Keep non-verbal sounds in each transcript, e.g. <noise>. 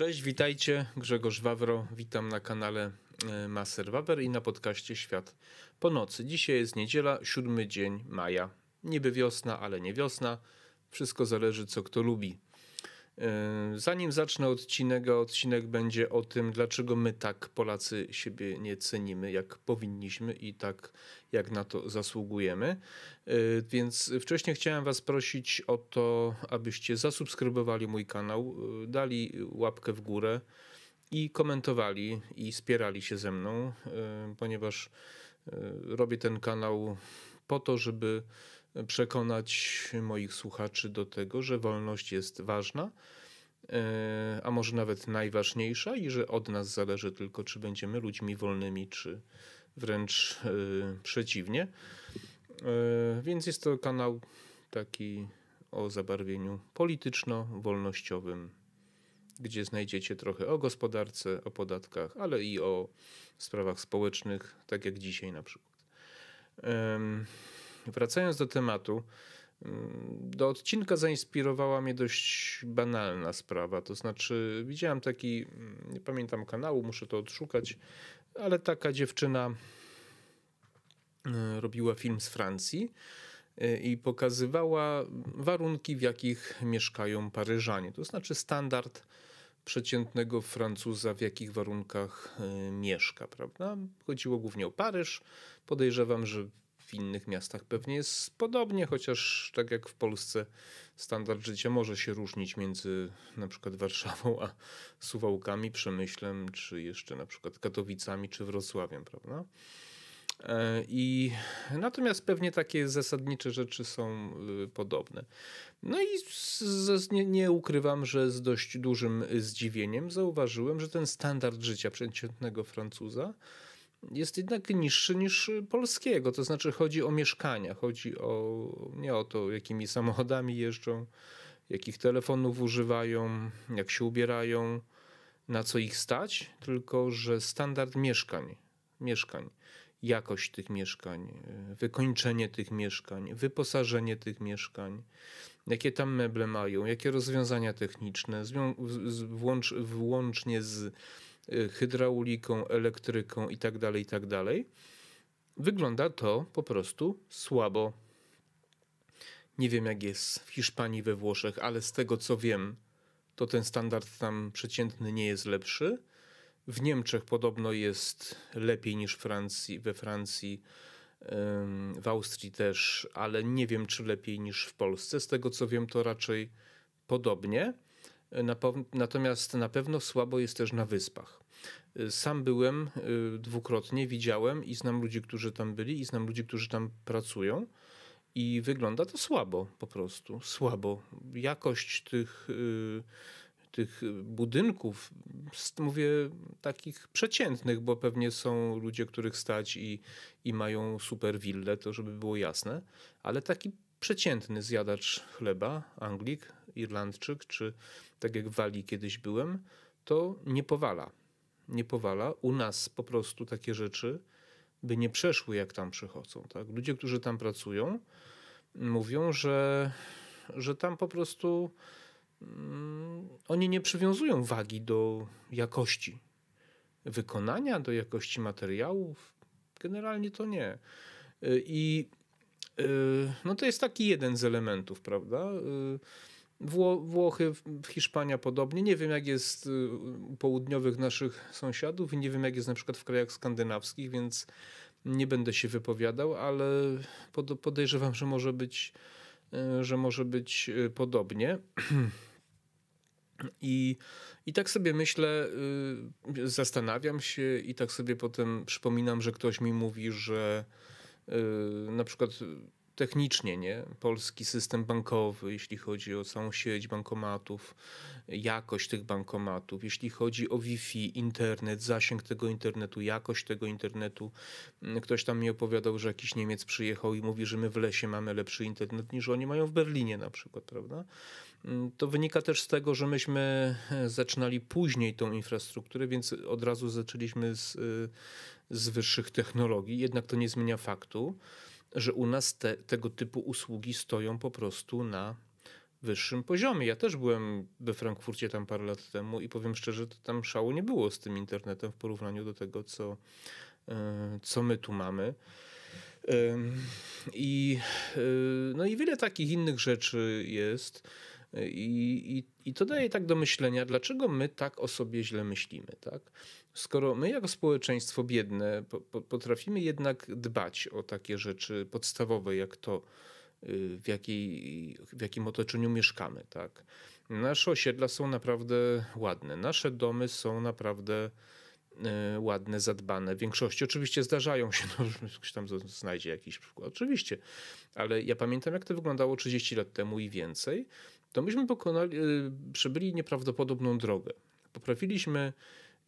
Cześć, witajcie. Grzegorz Wawro, witam na kanale e, Maser Wawer i na podcaście Świat po nocy. Dzisiaj jest niedziela, siódmy dzień maja. Niby wiosna, ale nie wiosna. Wszystko zależy, co kto lubi. Yy, zanim zacznę odcinek, a odcinek będzie o tym, dlaczego my tak Polacy siebie nie cenimy, jak powinniśmy i tak jak na to zasługujemy. Yy, więc wcześniej chciałem Was prosić o to, abyście zasubskrybowali mój kanał, yy, dali łapkę w górę i komentowali i spierali się ze mną, ponieważ robię ten kanał po to, żeby przekonać moich słuchaczy do tego, że wolność jest ważna, e, a może nawet najważniejsza i że od nas zależy tylko, czy będziemy ludźmi wolnymi, czy wręcz e, przeciwnie. E, więc jest to kanał taki o zabarwieniu polityczno-wolnościowym, gdzie znajdziecie trochę o gospodarce, o podatkach, ale i o sprawach społecznych, tak jak dzisiaj na przykład. Wracając do tematu, mm, do odcinka zainspirowała mnie dość banalna sprawa. To znaczy, widziałem taki, mm, nie pamiętam kanału, muszę to odszukać, ale taka dziewczyna y, robiła film z Francji y, i pokazywała warunki, w jakich mieszkają Paryżanie. To znaczy, standard przeciętnego Francuza, w jakich warunkach y, mieszka, prawda? Chodziło głównie o Paryż. Podejrzewam, że w innych miastach pewnie jest podobnie, chociaż tak jak w Polsce standard życia może się różnić między na przykład Warszawą a Suwałkami, Przemyślem, czy jeszcze na przykład Katowicami, czy Wrocławiem, prawda? E, I natomiast pewnie takie zasadnicze rzeczy są y, podobne. No i z, nie, nie, ukrywam, że z dość dużym zdziwieniem zauważyłem, że ten standard życia przeciętnego Francuza jest jednak niższy niż polskiego. To znaczy chodzi o mieszkania, chodzi o nie o to, jakimi samochodami jeżdżą, jakich telefonów używają, jak się ubierają, na co ich stać, tylko że standard mieszkań, mieszkań, jakość tych mieszkań, wykończenie tych mieszkań, wyposażenie tych mieszkań, jakie tam meble mają, jakie rozwiązania techniczne, włącz, włącznie z Y, hydrauliką, elektryką itd., tak itd., tak wygląda to po prostu słabo. Nie wiem, jak jest w Hiszpanii, we Włoszech, ale z tego co wiem, to ten standard tam przeciętny nie jest lepszy. W Niemczech podobno jest lepiej niż Francji, we Francji, w Austrii też, ale nie wiem, czy lepiej niż w Polsce. Z tego co wiem, to raczej podobnie. Y, natomiast na pewno słabo jest też na wyspach. Y, sam byłem y, dwukrotnie, widziałem i znam ludzi, którzy tam byli, i znam ludzi, którzy tam pracują. I wygląda to słabo po prostu. Słabo. Jakość tych, y, tych budynków, mówię takich przeciętnych, bo pewnie są ludzie, których stać i, i mają super willę, to żeby było jasne, ale taki przeciętny zjadacz chleba, Anglik, Irlandczyk, czy tak jak w Walii kiedyś byłem, to nie powala nie powala. U nas po prostu takie rzeczy by nie przeszły, jak tam przychodzą. Tak? Ludzie, którzy tam pracują, mówią, że, że tam po prostu mm, oni nie przywiązują wagi do jakości wykonania, do jakości materiałów. Generalnie to nie. Y, I yy, no to jest taki jeden z elementów, prawda? Yy, Wło Włochy, Hiszpania podobnie. Nie wiem, jak jest y, u południowych naszych sąsiadów i nie wiem, jak jest na przykład w krajach skandynawskich, więc nie będę się wypowiadał, ale podejrzewam, że może być, y, że może być y, podobnie. <clears throat> I, I tak sobie myślę, zastanawiam się i tak sobie potem przypominam, że ktoś mi mówi, że na przykład technicznie, nie? Polski system bankowy, jeśli chodzi o całą sieć bankomatów, jakość tych bankomatów, jeśli chodzi o Wi-Fi, internet, zasięg tego internetu, jakość tego internetu. Mm, ktoś tam mi opowiadał, że jakiś Niemiec przyjechał i mówi, że my w lesie mamy lepszy internet niż oni mają w Berlinie na przykład, prawda? Mm, to wynika też z tego, że myśmy e, zaczynali później tą infrastrukturę, więc od razu zaczęliśmy z, y, z wyższych technologii, jednak to nie zmienia faktu, że u nas te, tego typu usługi stoją po prostu na wyższym poziomie. Ja też byłem we Frankfurcie tam parę lat temu i powiem szczerze, to tam szału nie było z tym internetem w porównaniu do tego, co, e, co my tu mamy. I, e, no i wiele takich innych rzeczy jest. I, i, I to daje tak do myślenia, dlaczego my tak o sobie źle myślimy. Tak? Skoro my jako społeczeństwo biedne po, po, potrafimy jednak dbać o takie rzeczy podstawowe, jak to, y, w, jakiej, w jakim otoczeniu mieszkamy. Tak? Nasze osiedla są naprawdę ładne, nasze domy są naprawdę y, ładne, zadbane. W większości oczywiście zdarzają się, no, ktoś tam znajdzie jakiś przykład, oczywiście, ale ja pamiętam jak to wyglądało 30 lat temu i więcej to myśmy pokonali, y, przebyli nieprawdopodobną drogę. Poprawiliśmy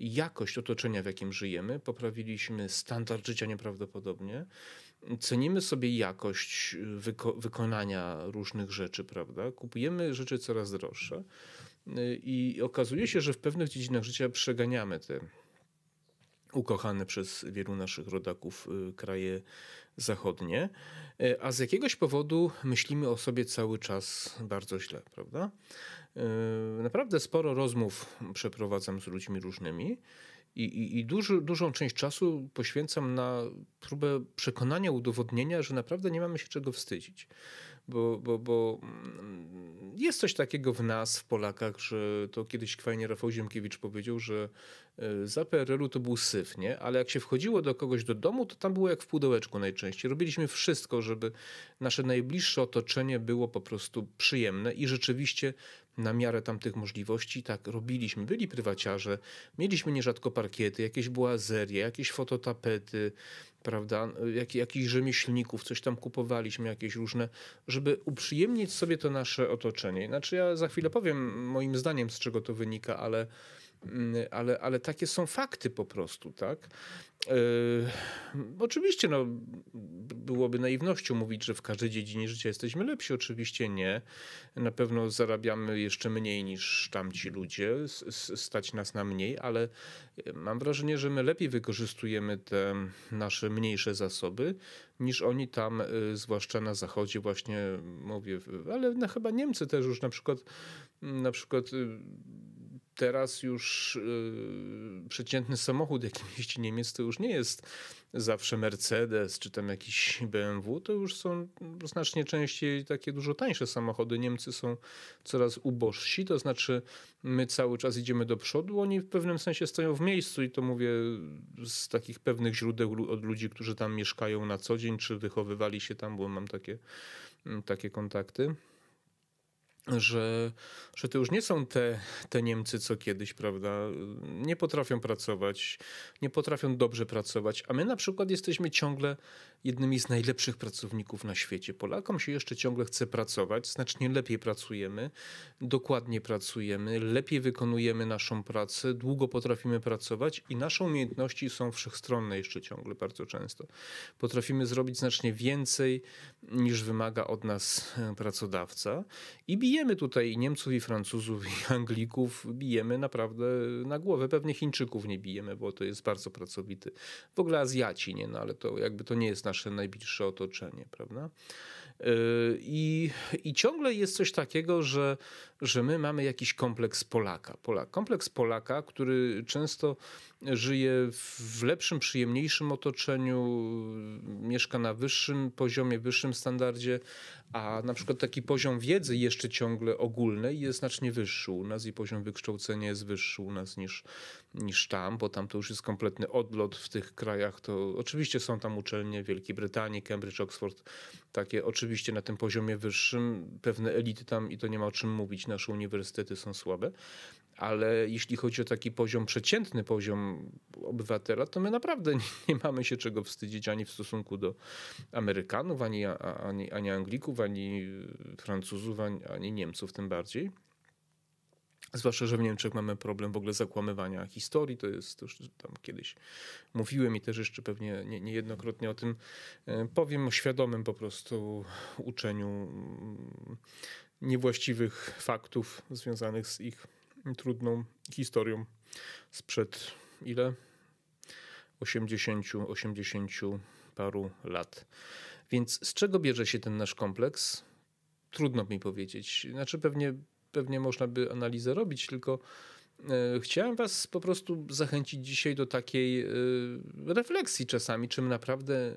jakość otoczenia, w jakim żyjemy, poprawiliśmy standard życia nieprawdopodobnie, cenimy sobie jakość y, wyko wykonania różnych rzeczy, prawda? Kupujemy rzeczy coraz droższe y, i okazuje się, że w pewnych dziedzinach życia przeganiamy te ukochane przez wielu naszych rodaków y, kraje zachodnie, e, a z jakiegoś powodu myślimy o sobie cały czas bardzo źle, prawda? E, naprawdę sporo rozmów przeprowadzam z ludźmi różnymi i, i, i dużą część czasu poświęcam na próbę przekonania, udowodnienia, że naprawdę nie mamy się czego wstydzić bo, bo, bo mm, jest coś takiego w nas, w Polakach, że to kiedyś fajnie Rafał Ziemkiewicz powiedział, że e, za PRL-u to był syf, nie? Ale jak się wchodziło do kogoś do domu, to tam było jak w pudełeczku najczęściej. Robiliśmy wszystko, żeby nasze najbliższe otoczenie było po prostu przyjemne i rzeczywiście na miarę tamtych możliwości. Tak, robiliśmy. Byli prywaciarze, mieliśmy nierzadko parkiety, jakieś błazerie, jakieś fototapety, prawda, jak, jakichś rzemieślników, coś tam kupowaliśmy, jakieś różne, żeby uprzyjemnić sobie to nasze otoczenie. Znaczy ja za chwilę powiem moim zdaniem, z czego to wynika, ale Mm, ale, ale takie są fakty po prostu, tak? Yy, oczywiście no, byłoby naiwnością mówić, że w każdej dziedzinie życia jesteśmy lepsi. Oczywiście nie. Na pewno zarabiamy jeszcze mniej niż tamci ludzie, stać nas na mniej, ale e, mam wrażenie, że my lepiej wykorzystujemy te nasze mniejsze zasoby niż oni tam, yy, zwłaszcza na zachodzie, właśnie mówię, ale no, chyba Niemcy też już na przykład, na przykład teraz już yy, przeciętny samochód, jakim jeździ Niemiec, to już nie jest zawsze Mercedes czy tam jakiś BMW, to już są znacznie częściej takie dużo tańsze samochody. Niemcy są coraz ubożsi, to znaczy my cały czas idziemy do przodu, oni w pewnym sensie stoją w miejscu i to mówię z takich pewnych źródeł od ludzi, którzy tam mieszkają na co dzień, czy wychowywali się tam, bo mam takie, mm, takie kontakty że, że to już nie są te, te Niemcy, co kiedyś, prawda? Nie potrafią pracować, nie potrafią dobrze pracować, a my na przykład jesteśmy ciągle jednymi z najlepszych pracowników na świecie. Polakom się jeszcze ciągle chce pracować, znacznie lepiej pracujemy, dokładnie pracujemy, lepiej wykonujemy naszą pracę, długo potrafimy pracować i nasze umiejętności są wszechstronne jeszcze ciągle bardzo często. Potrafimy zrobić znacznie więcej niż wymaga od nas e, pracodawca i bijemy tutaj Niemców i Francuzów i <laughs> Anglików, bijemy naprawdę na głowę. Pewnie Chińczyków nie bijemy, bo to jest bardzo pracowity. W ogóle Azjaci, nie? No ale to jakby to nie jest nasz nasze najbliższe otoczenie, prawda? Y, I, i ciągle jest coś takiego, że, że my mamy jakiś kompleks Polaka. Polak. Kompleks Polaka, który często żyje w lepszym, przyjemniejszym otoczeniu, mieszka na wyższym poziomie, wyższym standardzie, a na przykład taki poziom wiedzy jeszcze ciągle ogólnej jest znacznie wyższy u nas i poziom wykształcenia jest wyższy u nas niż, niż tam, bo tam to już jest kompletny odlot w tych krajach. To oczywiście są tam uczelnie Wielkiej Brytanii, Cambridge, Oxford, takie oczywiście na tym poziomie wyższym, pewne elity tam i to nie ma o czym mówić, nasze uniwersytety są słabe, ale jeśli chodzi o taki poziom, przeciętny poziom obywatela, to my naprawdę nie, <laughs> nie mamy się czego wstydzić ani w stosunku do Amerykanów, ani, ani, ani Anglików, ani Francuzów, ani, ani Niemców tym bardziej. Zwłaszcza, że w Niemczech mamy problem w ogóle zakłamywania historii. To jest, to już tam kiedyś mówiłem i też jeszcze pewnie nie, niejednokrotnie o tym e, powiem, o świadomym po prostu uczeniu mm, niewłaściwych faktów związanych z ich trudną historią sprzed ile? 80, 80 paru lat. Więc z czego bierze się ten nasz kompleks? Trudno mi powiedzieć. Znaczy pewnie, pewnie można by analizę robić, tylko E, chciałem Was po prostu zachęcić dzisiaj do takiej e, refleksji czasami, czym naprawdę e,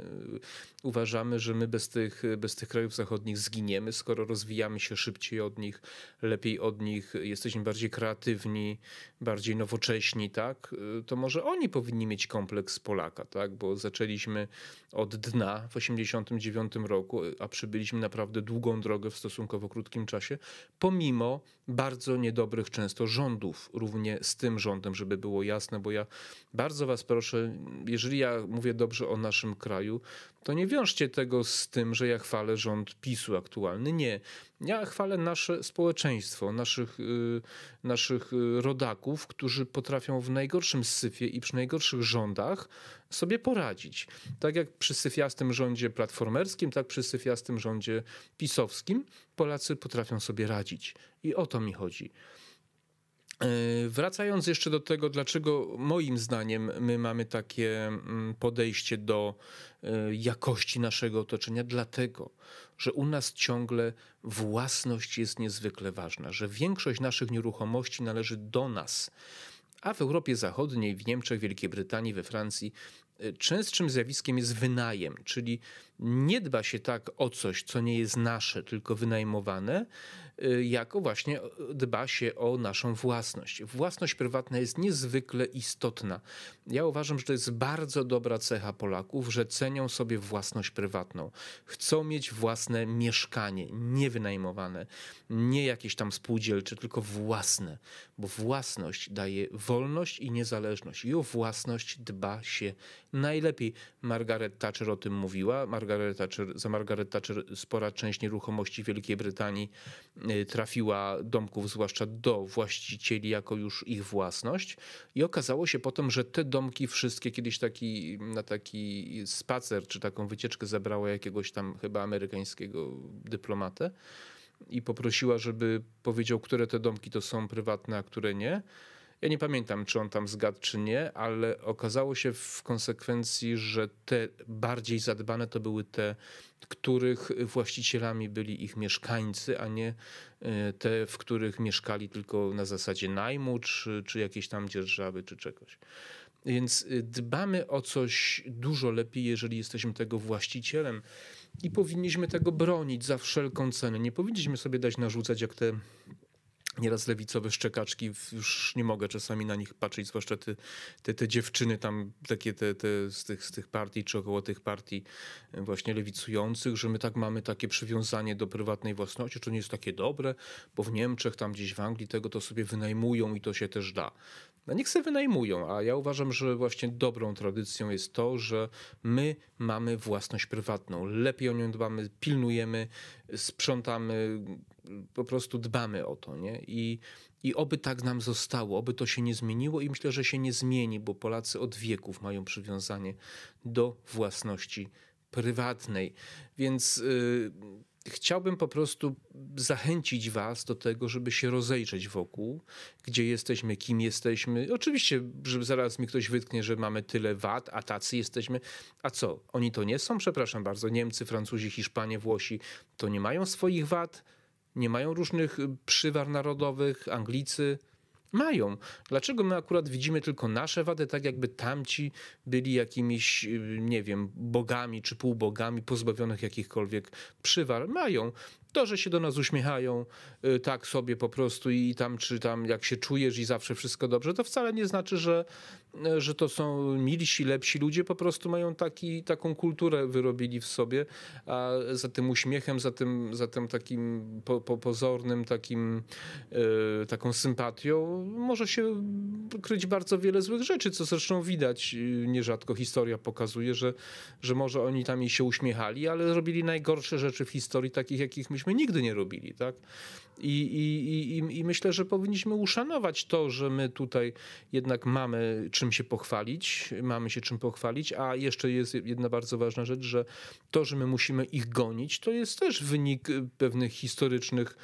uważamy, że my bez tych, bez tych krajów zachodnich zginiemy, skoro rozwijamy się szybciej od nich, lepiej od nich, jesteśmy bardziej kreatywni, bardziej nowocześni, tak? To może oni powinni mieć kompleks Polaka, tak? Bo zaczęliśmy od dna w 89 roku, a przybyliśmy naprawdę długą drogę w stosunkowo krótkim czasie, pomimo bardzo niedobrych często rządów, również głównie z tym rządem, żeby było jasne, bo ja bardzo was proszę, jeżeli ja mówię dobrze o naszym kraju, to nie wiążcie tego z tym, że ja chwalę rząd PiSu aktualny. Nie. Ja chwalę nasze społeczeństwo, naszych, yy, naszych y, rodaków, którzy potrafią w najgorszym syfie i przy najgorszych rządach sobie poradzić. Tak jak przy syfiastym rządzie platformerskim, tak przy syfiastym rządzie pisowskim, Polacy potrafią sobie radzić. I o to mi chodzi. E, wracając jeszcze do tego, dlaczego moim zdaniem my mamy takie mm, podejście do e, jakości naszego otoczenia, dlatego, że u nas ciągle własność jest niezwykle ważna, że większość naszych nieruchomości należy do nas. A w Europie Zachodniej, w Niemczech, Wielkiej Brytanii, we Francji e, częstszym zjawiskiem jest wynajem, czyli nie dba się tak o coś, co nie jest nasze, tylko wynajmowane, Y, jako właśnie y, dba się o naszą własność. Własność prywatna jest niezwykle istotna. Ja uważam, że to jest bardzo dobra cecha Polaków, że cenią sobie własność prywatną. Chcą mieć własne mieszkanie, nie wynajmowane, nie jakieś tam spółdzielcze, tylko własne, bo własność daje wolność i niezależność. I o własność dba się najlepiej. Margaret Thatcher o tym mówiła. Margaret Thatcher, za Margaret Thatcher spora część nieruchomości Wielkiej Brytanii Y, trafiła domków, zwłaszcza do właścicieli, jako już ich własność. I okazało się potem, że te domki wszystkie kiedyś taki, na taki spacer czy taką wycieczkę zabrała jakiegoś tam chyba amerykańskiego dyplomatę i poprosiła, żeby powiedział, które te domki to są prywatne, a które nie. Ja nie pamiętam, czy on tam zgadł, czy nie, ale okazało się w konsekwencji, że te bardziej zadbane to były te których właścicielami byli ich mieszkańcy, a nie e, te, w których mieszkali tylko na zasadzie najmu, czy, czy jakieś tam dzierżawy, czy czegoś. Więc e, dbamy o coś dużo lepiej, jeżeli jesteśmy tego właścicielem i powinniśmy tego bronić za wszelką cenę. Nie powinniśmy sobie dać narzucać, jak te nieraz lewicowe szczekaczki, już nie mogę czasami na nich patrzeć, zwłaszcza te, te, te dziewczyny tam takie te, te, z, tych, z tych partii, czy około tych partii e, właśnie lewicujących, że my tak mamy takie przywiązanie do prywatnej własności, czy nie jest takie dobre, bo w Niemczech, tam gdzieś w Anglii tego to sobie wynajmują i to się też da. No niech sobie wynajmują, a ja uważam, że właśnie dobrą tradycją jest to, że my mamy własność prywatną. Lepiej o nią dbamy, pilnujemy, sprzątamy, po prostu dbamy o to, nie? I, I oby tak nam zostało, oby to się nie zmieniło i myślę, że się nie zmieni, bo Polacy od wieków mają przywiązanie do własności prywatnej. Więc... Yy, chciałbym po prostu zachęcić Was do tego, żeby się rozejrzeć wokół, gdzie jesteśmy, kim jesteśmy. Oczywiście, żeby zaraz mi ktoś wytknie, że mamy tyle wad, a tacy jesteśmy. A co? Oni to nie są, przepraszam bardzo. Niemcy, Francuzi, Hiszpanie, Włosi to nie mają swoich wad, nie mają różnych przywar narodowych, Anglicy mają. Dlaczego my akurat widzimy tylko nasze wady, tak jakby tamci byli jakimiś, y, nie wiem, bogami czy półbogami pozbawionych jakichkolwiek przywar? Mają. To, że się do nas uśmiechają y, tak sobie po prostu i tam czy tam jak się czujesz i zawsze wszystko dobrze, to wcale nie znaczy, że, y, że to są milsi, lepsi ludzie, po prostu mają taki, taką kulturę wyrobili w sobie, a za tym uśmiechem, za tym, za tym takim po, po pozornym, takim, yy, taką sympatią może się kryć bardzo wiele złych rzeczy, co zresztą widać y, nierzadko historia pokazuje, że, że może oni tam i się uśmiechali, ale robili najgorsze rzeczy w historii, takich jakich myśmy byśmy nigdy nie robili, tak? I, i, i, I myślę, że powinniśmy uszanować to, że my tutaj jednak mamy czym się pochwalić, mamy się czym pochwalić, a jeszcze jest jedna bardzo ważna rzecz, że to, że my musimy ich gonić, to jest też wynik y, pewnych historycznych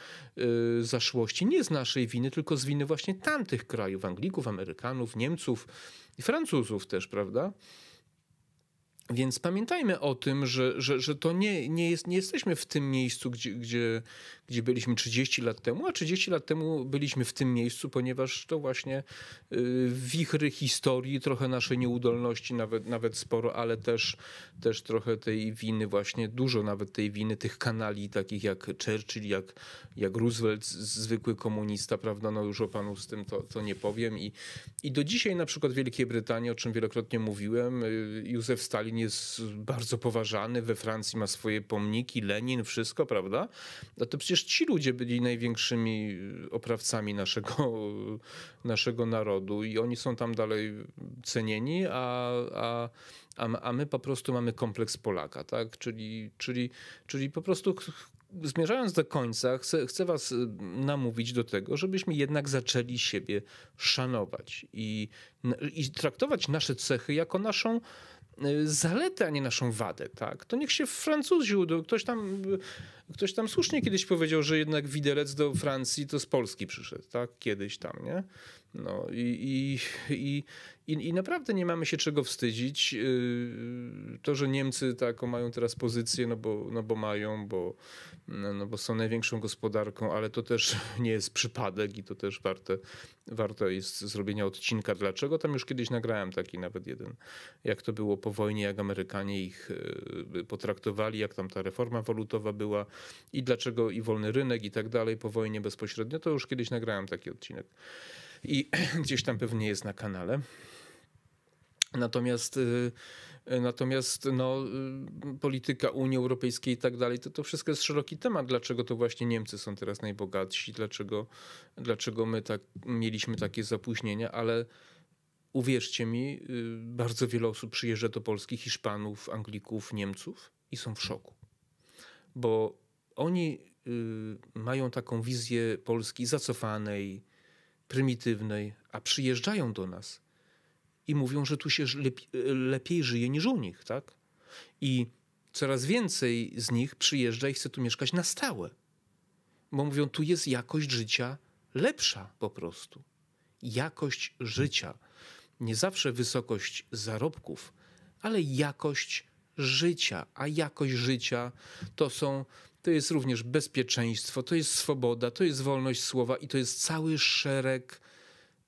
y, zaszłości, nie z naszej winy, tylko z winy właśnie tamtych krajów, Anglików, Amerykanów, Niemców i Francuzów też, prawda? Więc pamiętajmy o tym, że, że, że to nie, nie, jest, nie jesteśmy w tym miejscu, gdzie, gdzie, gdzie byliśmy 30 lat temu, a 30 lat temu byliśmy w tym miejscu, ponieważ to właśnie y, wichry historii, trochę naszej nieudolności, nawet, nawet sporo, ale też, też trochę tej winy, właśnie dużo nawet tej winy tych kanali takich jak Churchill, jak, jak Roosevelt, zwykły komunista, prawda, no już o panu z tym to, to nie powiem. I, I do dzisiaj na przykład w Wielkiej Brytanii, o czym wielokrotnie mówiłem, y, Józef Stalin jest bardzo poważany, we Francji ma swoje pomniki, Lenin, wszystko, prawda? No to przecież przecież ci ludzie byli największymi y, oprawcami naszego, y, naszego narodu i oni są tam dalej cenieni, a, a, a, my po prostu mamy kompleks Polaka, tak? Czyli, czyli, czyli po prostu zmierzając do końca, chcę, chcę was y, namówić do tego, żebyśmy jednak zaczęli siebie szanować i, i traktować nasze cechy jako naszą zaletę, a nie naszą wadę. Tak? To niech się Francuził, ktoś tam, ktoś tam słusznie kiedyś powiedział, że jednak widelec do Francji to z Polski przyszedł, tak? kiedyś tam, nie? No i, i, i, i, naprawdę nie mamy się czego wstydzić. Y, to, że Niemcy taką mają teraz pozycję, no bo, no bo mają, bo, no bo są największą gospodarką, ale to też <laughs> nie jest przypadek i to też warte, warte jest zrobienia odcinka. Dlaczego? Tam już kiedyś nagrałem taki nawet jeden, jak to było po wojnie, jak Amerykanie ich y, potraktowali, jak tam ta reforma walutowa była i dlaczego i wolny rynek i tak dalej po wojnie bezpośrednio. To już kiedyś nagrałem taki odcinek i <clears throat> gdzieś tam pewnie jest na kanale. Natomiast, y, y, natomiast no, y, polityka Unii Europejskiej i tak dalej, to, to wszystko jest szeroki temat. Dlaczego to właśnie Niemcy są teraz najbogatsi? Dlaczego, dlaczego my tak mieliśmy takie zapóźnienia? Ale uwierzcie mi, bardzo wiele osób przyjeżdża do Polski, Hiszpanów, Anglików, Niemców i są w szoku. Bo oni mają taką wizję Polski zacofanej, prymitywnej, a przyjeżdżają do nas i mówią, że tu się lepiej, lepiej żyje niż u nich, tak? I coraz więcej z nich przyjeżdża i chce tu mieszkać na stałe, bo mówią, tu jest jakość życia lepsza po prostu. Jakość życia. Nie zawsze wysokość zarobków, ale jakość życia. A jakość życia to są to jest również bezpieczeństwo, to jest swoboda, to jest wolność słowa i to jest cały szereg,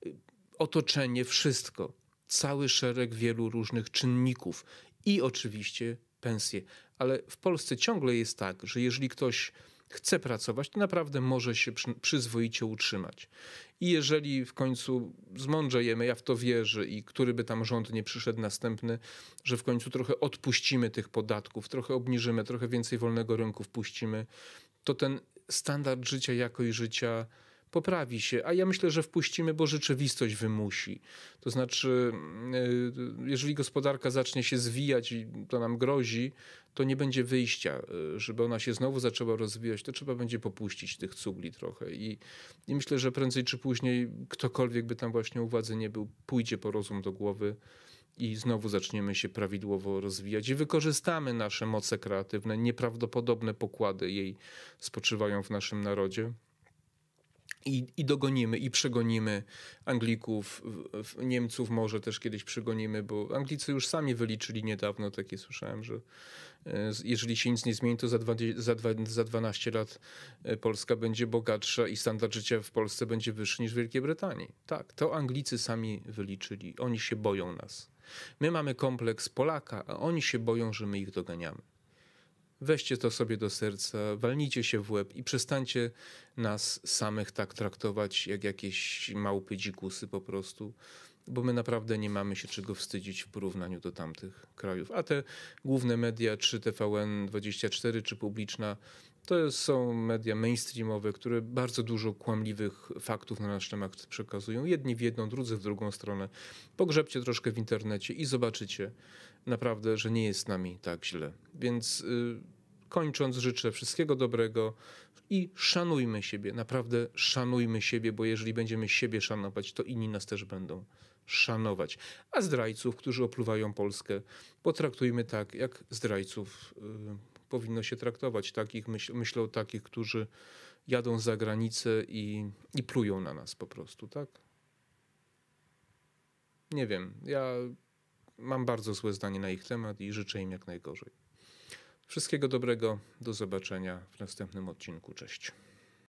y, otoczenie, wszystko. Cały szereg wielu różnych czynników i oczywiście pensje. Ale w Polsce ciągle jest tak, że jeżeli ktoś chce pracować, to naprawdę może się przyzwoicie utrzymać. I jeżeli w końcu zmądrzejemy, ja w to wierzę i który by tam rząd nie przyszedł następny, że w końcu trochę odpuścimy tych podatków, trochę obniżymy, trochę więcej wolnego rynku wpuścimy, to ten standard życia, jakość życia poprawi się, a ja myślę, że wpuścimy, bo rzeczywistość wymusi. To znaczy, mm, y, jeżeli gospodarka zacznie się zwijać i to nam grozi, to nie będzie wyjścia. Y, żeby ona się znowu zaczęła rozwijać, to trzeba będzie popuścić tych cugli trochę. I, i myślę, że prędzej czy później ktokolwiek by tam właśnie u nie był, pójdzie po rozum do głowy i znowu zaczniemy się prawidłowo rozwijać i wykorzystamy nasze moce kreatywne, nieprawdopodobne pokłady jej spoczywają w naszym narodzie i, i dogonimy, i przegonimy Anglików, Niemców może też kiedyś przegonimy, bo Anglicy już sami wyliczyli niedawno, takie słyszałem, że e, jeżeli się nic nie zmieni, to za, dwa, za, dwa, za 12 lat e, Polska będzie bogatsza i standard życia w Polsce będzie wyższy niż w Wielkiej Brytanii. Tak, to Anglicy sami wyliczyli. Oni się boją nas. My mamy kompleks Polaka, a oni się boją, że my ich doganiamy weźcie to sobie do serca, walnijcie się w łeb i przestańcie nas samych tak traktować jak jakieś małpy dzikusy po prostu, bo my naprawdę nie mamy się czego wstydzić w porównaniu do tamtych krajów. A te główne media, czy TVN24, czy publiczna, to są media mainstreamowe, które bardzo dużo kłamliwych faktów na nasz temat przekazują. Jedni w jedną, drudzy w drugą stronę. Pogrzebcie troszkę w internecie i zobaczycie naprawdę, że nie jest z nami tak źle. Więc y, kończąc, życzę wszystkiego dobrego i szanujmy siebie, naprawdę szanujmy siebie, bo jeżeli będziemy siebie szanować, to inni nas też będą szanować. A zdrajców, którzy opluwają Polskę, potraktujmy tak, jak zdrajców y, powinno się traktować. Takich, myśl, myślę o takich, którzy jadą za granicę i, i plują na nas po prostu, tak? Nie wiem, ja mam bardzo złe zdanie na ich temat i życzę im jak najgorzej. Wszystkiego dobrego, do zobaczenia w następnym odcinku. Cześć.